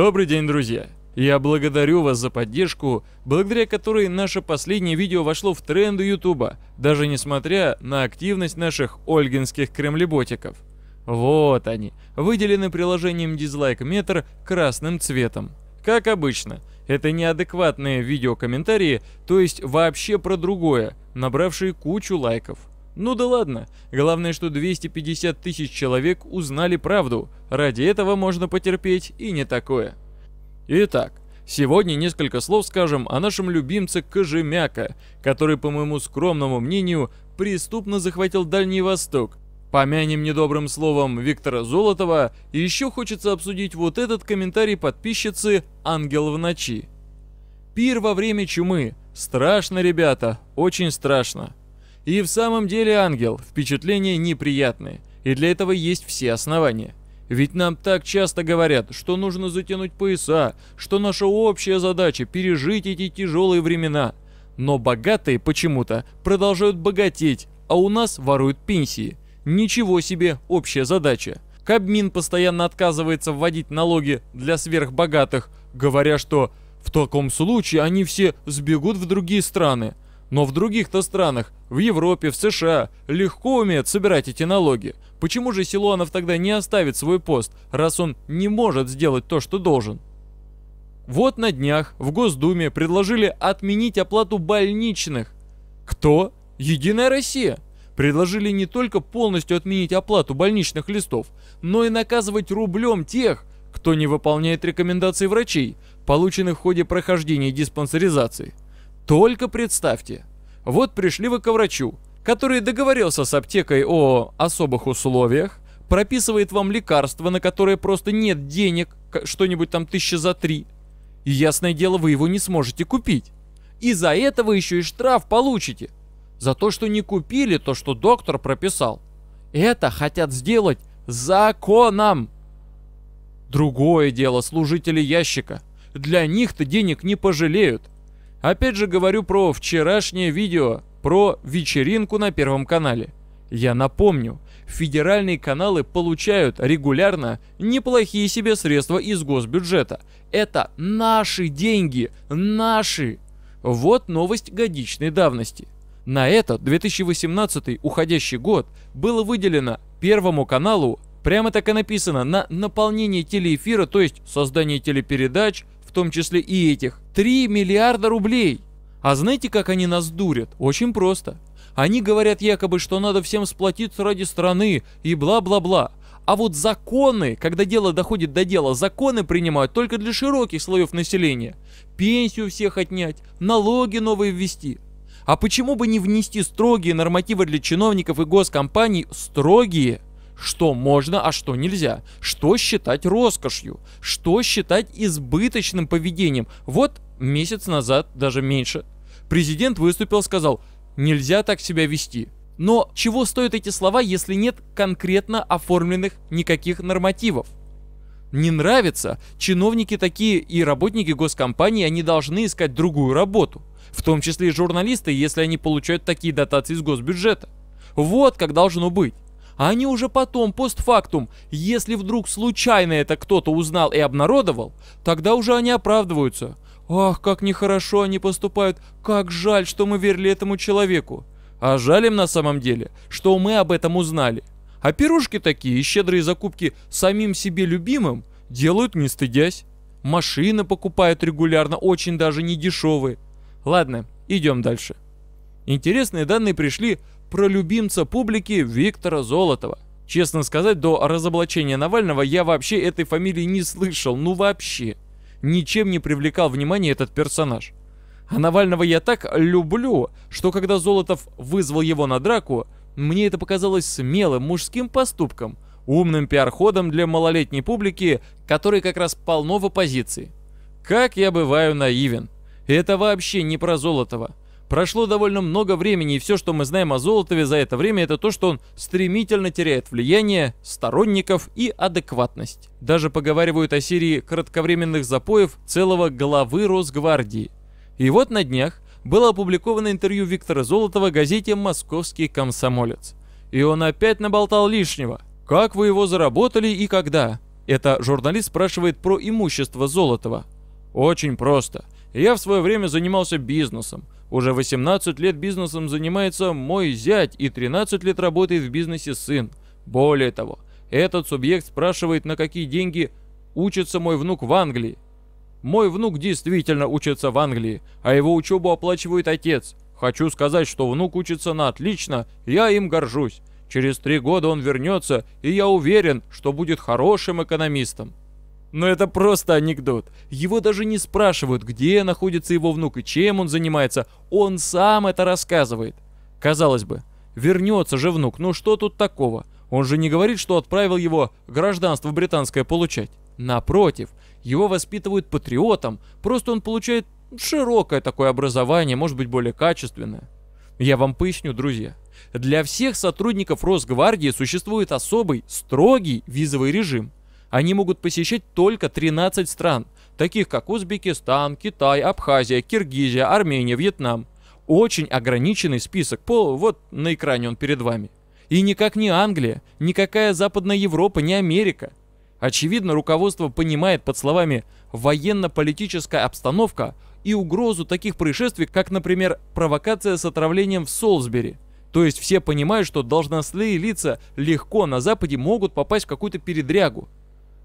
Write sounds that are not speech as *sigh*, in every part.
Добрый день, друзья! Я благодарю вас за поддержку, благодаря которой наше последнее видео вошло в тренды Ютуба, даже несмотря на активность наших ольгинских кремлеботиков. Вот они, выделены приложением Дизлайк Метр красным цветом. Как обычно, это неадекватные видеокомментарии, то есть вообще про другое, набравшие кучу лайков. Ну да ладно, главное, что 250 тысяч человек узнали правду, ради этого можно потерпеть и не такое. Итак, сегодня несколько слов скажем о нашем любимце Кожемяка, который, по моему скромному мнению, преступно захватил Дальний Восток. Помянем недобрым словом Виктора Золотова, и еще хочется обсудить вот этот комментарий подписчицы «Ангел в ночи». Пир во время чумы. Страшно, ребята, очень страшно. И в самом деле ангел, впечатления неприятные, и для этого есть все основания. Ведь нам так часто говорят, что нужно затянуть пояса, что наша общая задача пережить эти тяжелые времена. Но богатые почему-то продолжают богатеть, а у нас воруют пенсии. Ничего себе общая задача. Кабмин постоянно отказывается вводить налоги для сверхбогатых, говоря, что в таком случае они все сбегут в другие страны. Но в других-то странах, в Европе, в США, легко умеют собирать эти налоги. Почему же Силуанов тогда не оставит свой пост, раз он не может сделать то, что должен? Вот на днях в Госдуме предложили отменить оплату больничных. Кто? Единая Россия. Предложили не только полностью отменить оплату больничных листов, но и наказывать рублем тех, кто не выполняет рекомендации врачей, полученных в ходе прохождения диспансеризации. Только представьте, вот пришли вы к врачу, который договорился с аптекой о особых условиях, прописывает вам лекарство, на которое просто нет денег, что-нибудь там тысяча за три. И ясное дело, вы его не сможете купить. И за это вы еще и штраф получите. За то, что не купили то, что доктор прописал. Это хотят сделать законом. Другое дело служители ящика. Для них-то денег не пожалеют. Опять же говорю про вчерашнее видео про вечеринку на Первом канале. Я напомню, федеральные каналы получают регулярно неплохие себе средства из госбюджета. Это наши деньги, наши. Вот новость годичной давности. На этот 2018 уходящий год было выделено Первому каналу, прямо так и написано, на наполнение телеэфира, то есть создание телепередач, том числе и этих, 3 миллиарда рублей. А знаете, как они нас дурят? Очень просто. Они говорят якобы, что надо всем сплотиться ради страны и бла-бла-бла. А вот законы, когда дело доходит до дела, законы принимают только для широких слоев населения. Пенсию всех отнять, налоги новые ввести. А почему бы не внести строгие нормативы для чиновников и госкомпаний, строгие, что можно, а что нельзя, что считать роскошью, что считать избыточным поведением. Вот месяц назад, даже меньше, президент выступил, сказал, нельзя так себя вести. Но чего стоят эти слова, если нет конкретно оформленных никаких нормативов? Не нравится, чиновники такие и работники госкомпании, они должны искать другую работу. В том числе и журналисты, если они получают такие дотации из госбюджета. Вот как должно быть а они уже потом, постфактум, если вдруг случайно это кто-то узнал и обнародовал, тогда уже они оправдываются. Ах, как нехорошо они поступают, как жаль, что мы верили этому человеку. А жаль им на самом деле, что мы об этом узнали. А пирожки такие, щедрые закупки самим себе любимым, делают не стыдясь. Машины покупают регулярно, очень даже не дешевые. Ладно, идем дальше. Интересные данные пришли про любимца публики Виктора Золотова. Честно сказать, до разоблачения Навального я вообще этой фамилии не слышал, ну вообще. Ничем не привлекал внимание этот персонаж. А Навального я так люблю, что когда Золотов вызвал его на драку, мне это показалось смелым мужским поступком, умным пиар-ходом для малолетней публики, которой как раз полно в оппозиции. Как я бываю наивен. Это вообще не про Золотова. Прошло довольно много времени, и все, что мы знаем о Золотове за это время, это то, что он стремительно теряет влияние, сторонников и адекватность. Даже поговаривают о серии кратковременных запоев целого главы Росгвардии. И вот на днях было опубликовано интервью Виктора Золотова газете «Московский комсомолец». И он опять наболтал лишнего. «Как вы его заработали и когда?» Это журналист спрашивает про имущество Золотова. «Очень просто. Я в свое время занимался бизнесом. Уже 18 лет бизнесом занимается мой зять и 13 лет работает в бизнесе сын. Более того, этот субъект спрашивает, на какие деньги учится мой внук в Англии. Мой внук действительно учится в Англии, а его учебу оплачивает отец. Хочу сказать, что внук учится на отлично, я им горжусь. Через три года он вернется, и я уверен, что будет хорошим экономистом. Но это просто анекдот. Его даже не спрашивают, где находится его внук и чем он занимается. Он сам это рассказывает. Казалось бы, вернется же внук, ну что тут такого? Он же не говорит, что отправил его гражданство британское получать. Напротив, его воспитывают патриотом, просто он получает широкое такое образование, может быть более качественное. Я вам поясню, друзья. Для всех сотрудников Росгвардии существует особый, строгий визовый режим. Они могут посещать только 13 стран, таких как Узбекистан, Китай, Абхазия, Киргизия, Армения, Вьетнам. Очень ограниченный список, по, вот на экране он перед вами. И никак не Англия, никакая Западная Европа, не Америка. Очевидно, руководство понимает под словами «военно-политическая обстановка» и угрозу таких происшествий, как, например, провокация с отравлением в Солсбери. То есть все понимают, что должностные лица легко на Западе могут попасть в какую-то передрягу.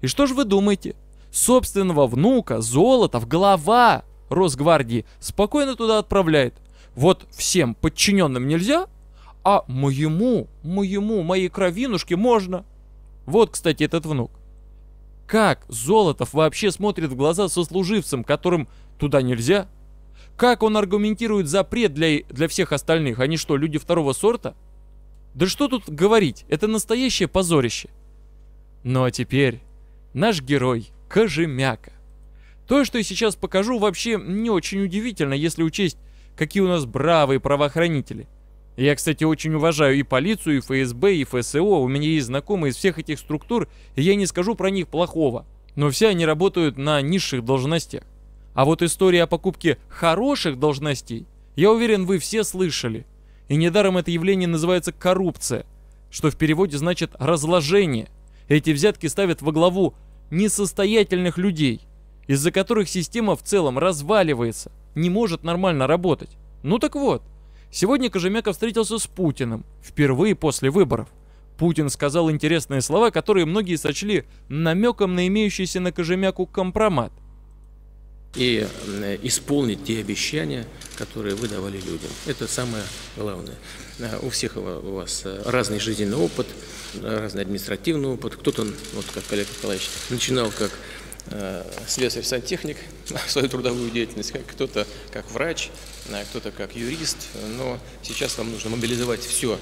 И что же вы думаете? Собственного внука, Золота в глава Росгвардии спокойно туда отправляет. Вот всем подчиненным нельзя, а моему, моему, моей кровинушке можно. Вот, кстати, этот внук. Как Золотов вообще смотрит в глаза сослуживцам, которым туда нельзя? Как он аргументирует запрет для, для всех остальных? Они что, люди второго сорта? Да что тут говорить, это настоящее позорище. Ну а теперь наш герой Кожемяка. То, что я сейчас покажу, вообще не очень удивительно, если учесть, какие у нас бравые правоохранители. Я, кстати, очень уважаю и полицию, и ФСБ, и ФСО, у меня есть знакомые из всех этих структур, и я не скажу про них плохого, но все они работают на низших должностях. А вот история о покупке хороших должностей, я уверен, вы все слышали. И недаром это явление называется коррупция, что в переводе значит разложение. Эти взятки ставят во главу несостоятельных людей, из-за которых система в целом разваливается, не может нормально работать. Ну так вот, сегодня Кожемяков встретился с Путиным, впервые после выборов. Путин сказал интересные слова, которые многие сочли намеком на имеющийся на Кожемяку компромат – и исполнить те обещания, которые вы давали людям. Это самое главное. Э, у всех у вас э, разный жизненный опыт, э, разный административный опыт. Кто-то, вот как коллега Николаевич, начинал как слесарь-сантехник *laughs* свою трудовую деятельность, как кто-то как врач, кто-то как юрист, но сейчас вам нужно мобилизовать все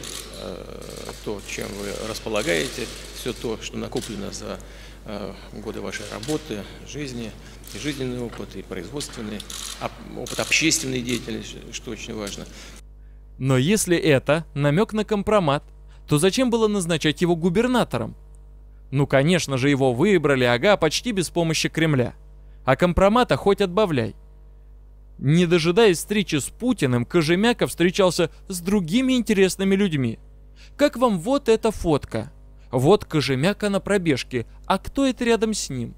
то, чем вы располагаете, все то, что накоплено за годы вашей работы, жизни, и жизненный опыт, и производственный, опыт общественной деятельности, что очень важно. Но если это намек на компромат, то зачем было назначать его губернатором? Ну, конечно же, его выбрали, ага, почти без помощи Кремля. А компромата хоть отбавляй. Не дожидаясь встречи с Путиным, Кожемяков встречался с другими интересными людьми. Как вам вот эта фотка? Вот Кожемяка на пробежке, а кто это рядом с ним?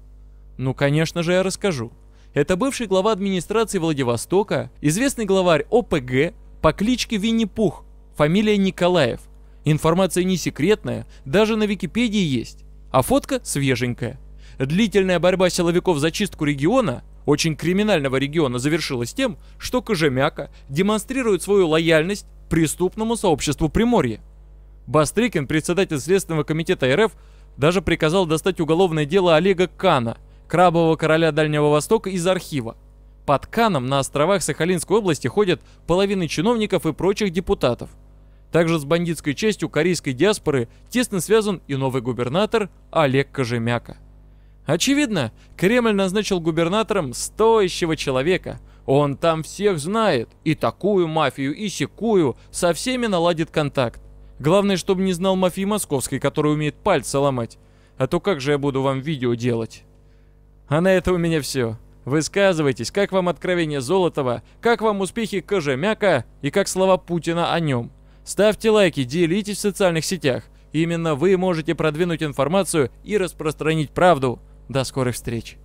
Ну, конечно же, я расскажу. Это бывший глава администрации Владивостока, известный главарь ОПГ по кличке Винни-Пух, фамилия Николаев. Информация не секретная, даже на Википедии есть, а фотка свеженькая. Длительная борьба силовиков за чистку региона, очень криминального региона, завершилась тем, что Кожемяка демонстрирует свою лояльность преступному сообществу Приморья. Бастрыкин, председатель Следственного комитета РФ, даже приказал достать уголовное дело Олега Кана – крабового короля Дальнего Востока из архива. Под Каном на островах Сахалинской области ходят половины чиновников и прочих депутатов. Также с бандитской честью корейской диаспоры тесно связан и новый губернатор Олег Кожемяка. Очевидно, Кремль назначил губернатором стоящего человека. Он там всех знает, и такую мафию, и секую, со всеми наладит контакт. Главное, чтобы не знал мафии московской, которая умеет пальцы ломать. А то как же я буду вам видео делать? А на это у меня все. Высказывайтесь, как вам откровение Золотова, как вам успехи Кожемяка и как слова Путина о нем. Ставьте лайки, делитесь в социальных сетях. Именно вы можете продвинуть информацию и распространить правду. До скорых встреч!